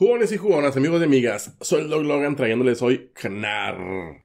Jugones y jugonas, amigos y amigas, soy Dog Logan trayéndoles hoy Knar.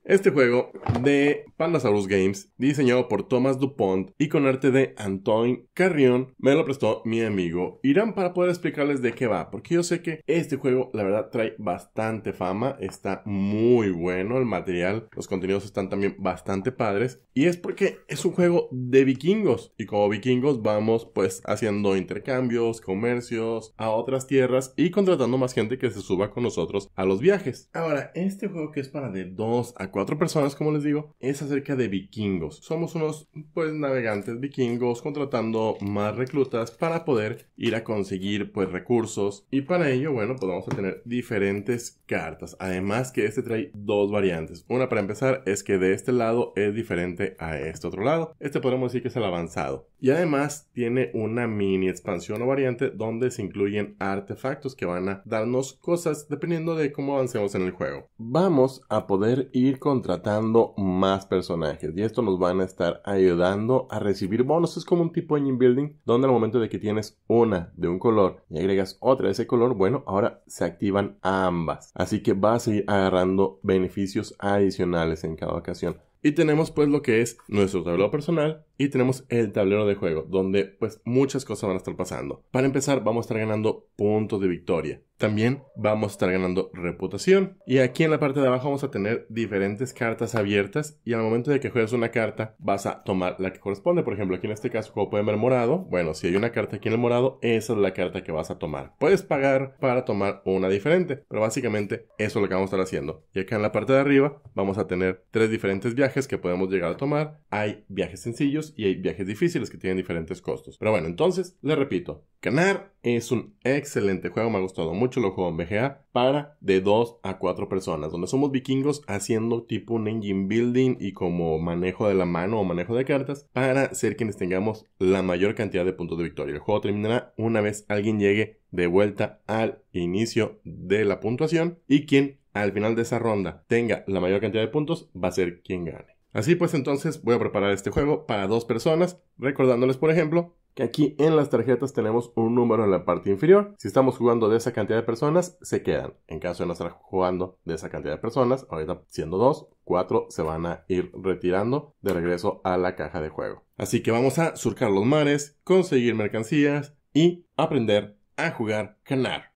Este juego de Pandasaurus Games, diseñado por Thomas Dupont y con arte de Antoine Carrion, me lo prestó mi amigo Irán para poder explicarles de qué va, porque yo sé que este juego la verdad trae bastante fama, está muy bueno el material, los contenidos están también bastante padres y es porque es un juego de vikingos y como vikingos vamos pues haciendo intercambios, comercios a otras tierras y contratando más gente que se suba con nosotros a los viajes. Ahora, este juego que es para de 2 a 4 personas, como les digo, es acerca de vikingos. Somos unos, pues, navegantes vikingos contratando más reclutas para poder ir a conseguir, pues, recursos. Y para ello, bueno, podemos pues, tener diferentes cartas. Además que este trae dos variantes. Una para empezar es que de este lado es diferente a este otro lado. Este podemos decir que es el avanzado. Y además tiene una mini expansión o variante donde se incluyen artefactos que van a darnos cosas dependiendo de cómo avancemos en el juego. Vamos a poder ir contratando más personajes y esto nos van a estar ayudando a recibir bonos. Es como un tipo de engine building donde al momento de que tienes una de un color y agregas otra de ese color, bueno, ahora se activan ambas. Así que vas a ir agarrando beneficios adicionales en cada ocasión. Y tenemos pues lo que es nuestro tablero personal y tenemos el tablero de juego, donde pues muchas cosas van a estar pasando. Para empezar, vamos a estar ganando puntos de victoria. También vamos a estar ganando reputación. Y aquí en la parte de abajo vamos a tener diferentes cartas abiertas. Y al momento de que juegues una carta, vas a tomar la que corresponde. Por ejemplo, aquí en este caso, como pueden ver morado. Bueno, si hay una carta aquí en el morado, esa es la carta que vas a tomar. Puedes pagar para tomar una diferente. Pero básicamente eso es lo que vamos a estar haciendo. Y acá en la parte de arriba vamos a tener tres diferentes viajes que podemos llegar a tomar. Hay viajes sencillos y hay viajes difíciles que tienen diferentes costos. Pero bueno, entonces, le repito, ganar es un excelente juego, me ha gustado mucho, lo juego en BGA para de 2 a 4 personas, donde somos vikingos haciendo tipo un engine building y como manejo de la mano o manejo de cartas para ser quienes tengamos la mayor cantidad de puntos de victoria. El juego terminará una vez alguien llegue de vuelta al inicio de la puntuación y quien al final de esa ronda tenga la mayor cantidad de puntos va a ser quien gane. Así pues entonces voy a preparar este juego para dos personas, recordándoles por ejemplo que aquí en las tarjetas tenemos un número en la parte inferior. Si estamos jugando de esa cantidad de personas, se quedan. En caso de no estar jugando de esa cantidad de personas, ahorita siendo dos, cuatro se van a ir retirando de regreso a la caja de juego. Así que vamos a surcar los mares, conseguir mercancías y aprender a jugar ganar.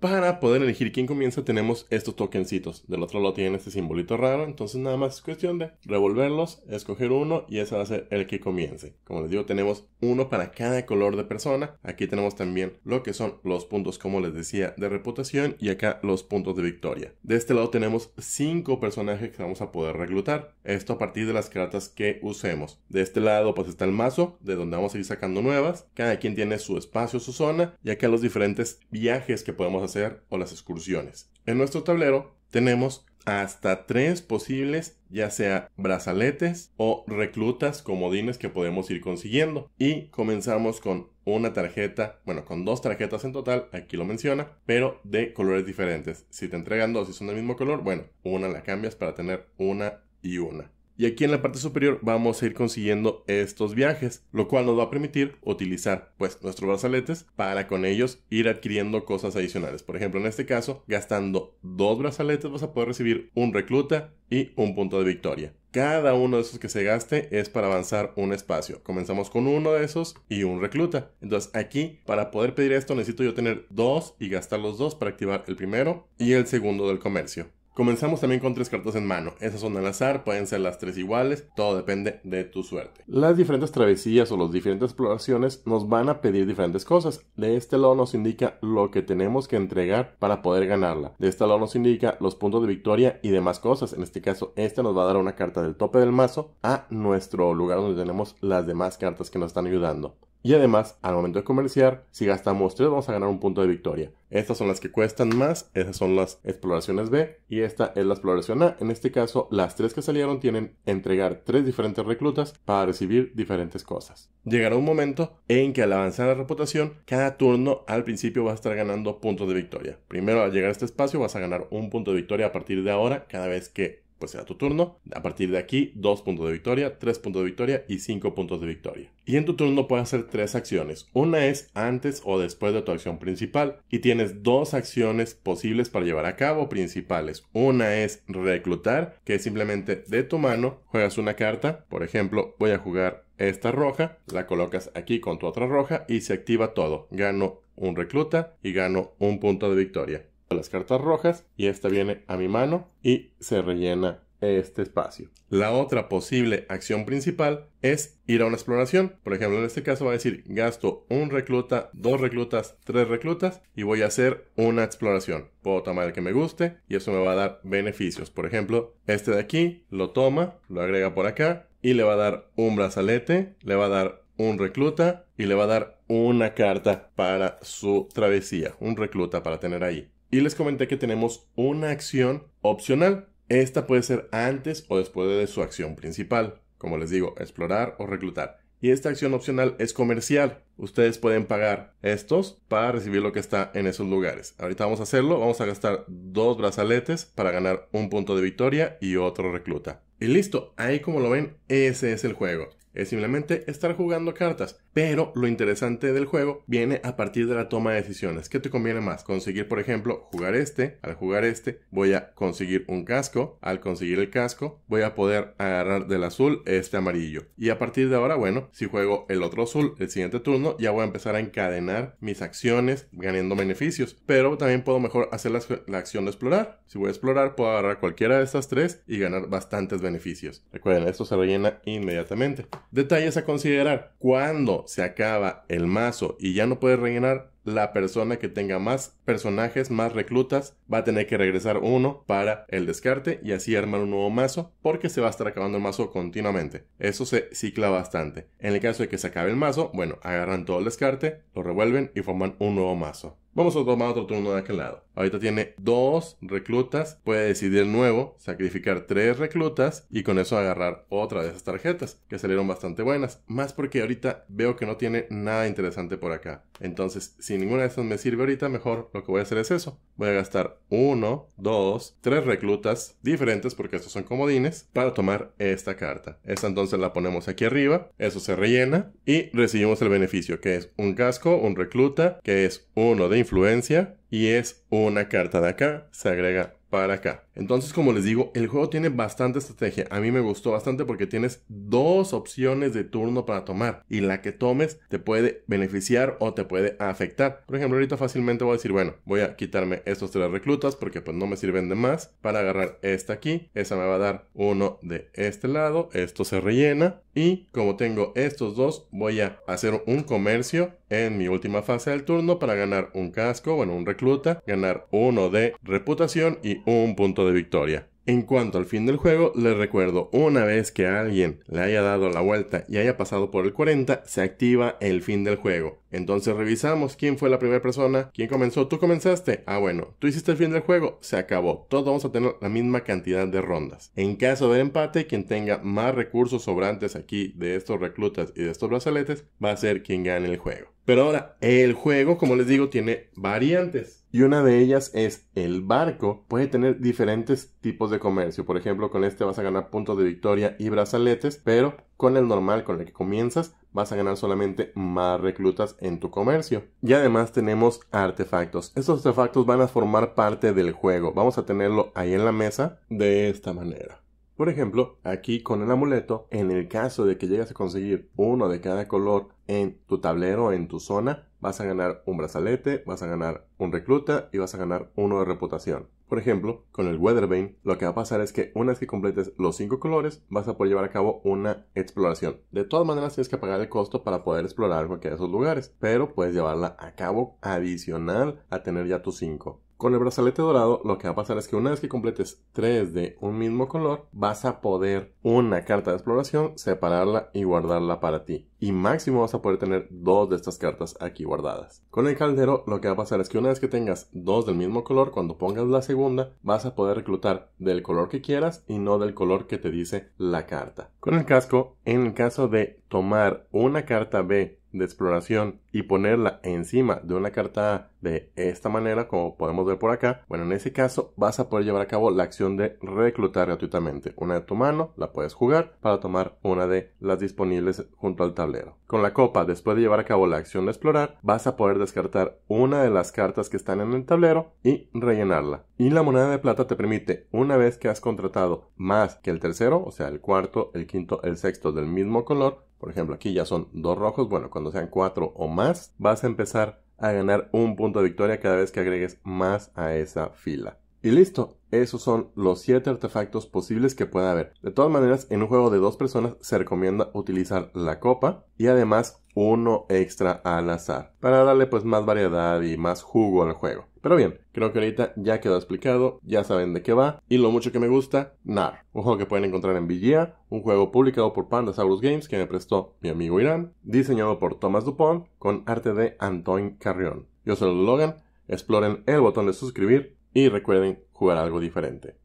Para poder elegir quién comienza tenemos estos tokencitos. Del otro lado tiene este simbolito raro, entonces nada más es cuestión de revolverlos, escoger uno y ese va a ser el que comience. Como les digo, tenemos uno para cada color de persona. Aquí tenemos también lo que son los puntos, como les decía, de reputación y acá los puntos de victoria. De este lado tenemos cinco personajes que vamos a poder reclutar. Esto a partir de las cartas que usemos. De este lado pues está el mazo, de donde vamos a ir sacando nuevas. Cada quien tiene su espacio, su zona y acá los diferentes viajes que podemos hacer hacer o las excursiones. En nuestro tablero tenemos hasta tres posibles, ya sea brazaletes o reclutas, comodines que podemos ir consiguiendo. Y comenzamos con una tarjeta, bueno, con dos tarjetas en total, aquí lo menciona, pero de colores diferentes. Si te entregan dos y son del mismo color, bueno, una la cambias para tener una y una y aquí en la parte superior vamos a ir consiguiendo estos viajes, lo cual nos va a permitir utilizar pues nuestros brazaletes para con ellos ir adquiriendo cosas adicionales. Por ejemplo, en este caso, gastando dos brazaletes vas a poder recibir un recluta y un punto de victoria. Cada uno de esos que se gaste es para avanzar un espacio. Comenzamos con uno de esos y un recluta. Entonces aquí, para poder pedir esto, necesito yo tener dos y gastar los dos para activar el primero y el segundo del comercio. Comenzamos también con tres cartas en mano. Esas son al azar, pueden ser las tres iguales, todo depende de tu suerte. Las diferentes travesías o las diferentes exploraciones nos van a pedir diferentes cosas. De este lado nos indica lo que tenemos que entregar para poder ganarla. De este lado nos indica los puntos de victoria y demás cosas. En este caso, esta nos va a dar una carta del tope del mazo a nuestro lugar donde tenemos las demás cartas que nos están ayudando. Y además, al momento de comerciar, si gastamos 3 vamos a ganar un punto de victoria. Estas son las que cuestan más, esas son las exploraciones B y esta es la exploración A. En este caso, las 3 que salieron tienen entregar 3 diferentes reclutas para recibir diferentes cosas. Llegará un momento en que al avanzar la reputación, cada turno al principio vas a estar ganando puntos de victoria. Primero al llegar a este espacio vas a ganar un punto de victoria a partir de ahora cada vez que pues será tu turno. A partir de aquí, 2 puntos de victoria, 3 puntos de victoria y 5 puntos de victoria. Y en tu turno puedes hacer 3 acciones. Una es antes o después de tu acción principal y tienes dos acciones posibles para llevar a cabo principales. Una es reclutar, que es simplemente de tu mano juegas una carta. Por ejemplo, voy a jugar esta roja, la colocas aquí con tu otra roja y se activa todo. Gano un recluta y gano un punto de victoria las cartas rojas y esta viene a mi mano y se rellena este espacio. La otra posible acción principal es ir a una exploración. Por ejemplo, en este caso va a decir gasto un recluta, dos reclutas, tres reclutas y voy a hacer una exploración. Puedo tomar el que me guste y eso me va a dar beneficios. Por ejemplo, este de aquí lo toma, lo agrega por acá y le va a dar un brazalete, le va a dar un recluta y le va a dar una carta para su travesía, un recluta para tener ahí y les comenté que tenemos una acción opcional. Esta puede ser antes o después de su acción principal, como les digo, explorar o reclutar. Y esta acción opcional es comercial. Ustedes pueden pagar estos para recibir lo que está en esos lugares. Ahorita vamos a hacerlo. Vamos a gastar dos brazaletes para ganar un punto de victoria y otro recluta. Y listo, ahí como lo ven, ese es el juego. Es simplemente estar jugando cartas. Pero lo interesante del juego viene a partir de la toma de decisiones. ¿Qué te conviene más? Conseguir, por ejemplo, jugar este. Al jugar este, voy a conseguir un casco. Al conseguir el casco, voy a poder agarrar del azul este amarillo. Y a partir de ahora, bueno, si juego el otro azul el siguiente turno, ya voy a empezar a encadenar mis acciones ganando beneficios. Pero también puedo mejor hacer la, acción de explorar. Si voy a explorar, puedo agarrar cualquiera de estas tres y ganar bastantes beneficios. Recuerden, esto se rellena inmediatamente. Detalles a considerar. Cuando se acaba el mazo y ya no puede rellenar, la persona que tenga más personajes, más reclutas, va a tener que regresar uno para el descarte y así armar un nuevo mazo porque se va a estar acabando el mazo continuamente. Eso se cicla bastante. En el caso de que se acabe el mazo, bueno, agarran todo el descarte, lo revuelven y forman un nuevo mazo. Vamos a tomar otro turno de aquel lado. Ahorita tiene dos reclutas, puede decidir nuevo, sacrificar tres reclutas y con eso agarrar otra de esas tarjetas, que salieron bastante buenas. Más porque ahorita veo que no tiene nada interesante por acá. Entonces, si ninguna de esas me sirve ahorita, mejor lo que voy a hacer es eso. Voy a gastar uno, dos, tres reclutas diferentes, porque estos son comodines, para tomar esta carta. Esta entonces la ponemos aquí arriba, eso se rellena y recibimos el beneficio, que es un casco, un recluta, que es uno de influencia y es una carta de acá, se agrega para acá. Entonces, como les digo, el juego tiene bastante estrategia. A mí me gustó bastante porque tienes dos opciones de turno para tomar y la que tomes te puede beneficiar o te puede afectar. Por ejemplo, ahorita fácilmente voy a decir, bueno, voy a quitarme estos tres reclutas porque pues no me sirven de más para agarrar esta aquí. Esa me va a dar uno de este lado, esto se rellena y como tengo estos dos, voy a hacer un comercio en mi última fase del turno para ganar un casco, bueno, un reclutas ganar 1 de reputación y un punto de victoria. En cuanto al fin del juego, les recuerdo, una vez que alguien le haya dado la vuelta y haya pasado por el 40, se activa el fin del juego. Entonces revisamos quién fue la primera persona, quién comenzó, tú comenzaste, ah bueno, tú hiciste el fin del juego, se acabó, todos vamos a tener la misma cantidad de rondas. En caso de empate, quien tenga más recursos sobrantes aquí de estos reclutas y de estos brazaletes va a ser quien gane el juego. Pero ahora, el juego, como les digo, tiene variantes. Y una de ellas es el barco. Puede tener diferentes tipos de comercio. Por ejemplo, con este vas a ganar puntos de victoria y brazaletes. Pero con el normal, con el que comienzas, vas a ganar solamente más reclutas en tu comercio. Y además tenemos artefactos. Estos artefactos van a formar parte del juego. Vamos a tenerlo ahí en la mesa de esta manera. Por ejemplo, aquí con el amuleto, en el caso de que llegues a conseguir uno de cada color en tu tablero, en tu zona, vas a ganar un brazalete, vas a ganar un recluta y vas a ganar uno de reputación. Por ejemplo, con el Weatherbane, lo que va a pasar es que una vez que completes los cinco colores, vas a poder llevar a cabo una exploración. De todas maneras, tienes que pagar el costo para poder explorar cualquiera de esos lugares, pero puedes llevarla a cabo adicional a tener ya tus cinco. Con el brazalete dorado lo que va a pasar es que una vez que completes tres de un mismo color, vas a poder una carta de exploración, separarla y guardarla para ti. Y máximo vas a poder tener dos de estas cartas aquí guardadas. Con el caldero lo que va a pasar es que una vez que tengas dos del mismo color, cuando pongas la segunda, vas a poder reclutar del color que quieras y no del color que te dice la carta. Con el casco, en el caso de tomar una carta B de exploración y ponerla encima de una carta A de esta manera, como podemos ver por acá, bueno, en ese caso vas a poder llevar a cabo la acción de reclutar gratuitamente. Una de tu mano la puedes jugar para tomar una de las disponibles junto al tablero. Con la copa, después de llevar a cabo la acción de explorar, vas a poder descartar una de las cartas que están en el tablero y rellenarla. Y la moneda de plata te permite, una vez que has contratado más que el tercero, o sea, el cuarto, el quinto, el sexto del mismo color, por ejemplo, aquí ya son dos rojos, bueno, cuando sean cuatro o más, vas a empezar a ganar un punto de victoria cada vez que agregues más a esa fila. Y listo, esos son los 7 artefactos posibles que puede haber. De todas maneras, en un juego de dos personas se recomienda utilizar la copa y además uno extra al azar, para darle pues más variedad y más jugo al juego. Pero bien, creo que ahorita ya quedó explicado, ya saben de qué va, y lo mucho que me gusta, NAR, un juego que pueden encontrar en VGA, un juego publicado por Pandasaurus Games que me prestó mi amigo Irán, diseñado por Thomas Dupont con arte de Antoine Carrión. Yo soy Logan, exploren el botón de suscribir y recuerden jugar algo diferente.